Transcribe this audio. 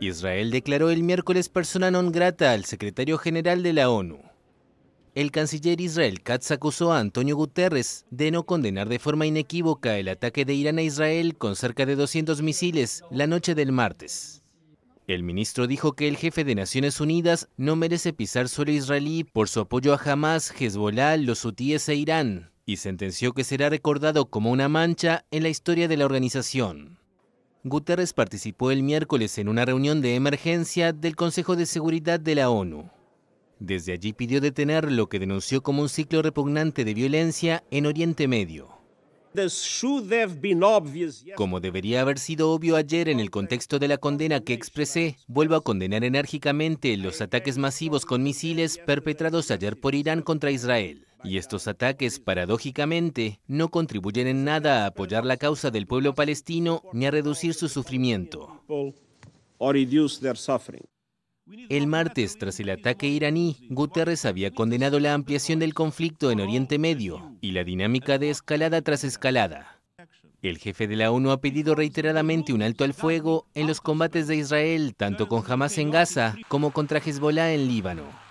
Israel declaró el miércoles persona non grata al secretario general de la ONU. El canciller Israel Katz acusó a Antonio Guterres de no condenar de forma inequívoca el ataque de Irán a Israel con cerca de 200 misiles la noche del martes. El ministro dijo que el jefe de Naciones Unidas no merece pisar suelo israelí por su apoyo a Hamas, Hezbollah, los hutíes e Irán, y sentenció que será recordado como una mancha en la historia de la organización. Guterres participó el miércoles en una reunión de emergencia del Consejo de Seguridad de la ONU. Desde allí pidió detener lo que denunció como un ciclo repugnante de violencia en Oriente Medio. Como debería haber sido obvio ayer en el contexto de la condena que expresé, vuelvo a condenar enérgicamente los ataques masivos con misiles perpetrados ayer por Irán contra Israel y estos ataques, paradójicamente, no contribuyen en nada a apoyar la causa del pueblo palestino ni a reducir su sufrimiento. El martes, tras el ataque iraní, Guterres había condenado la ampliación del conflicto en Oriente Medio y la dinámica de escalada tras escalada. El jefe de la ONU ha pedido reiteradamente un alto al fuego en los combates de Israel, tanto con Hamas en Gaza como contra Hezbollah en Líbano.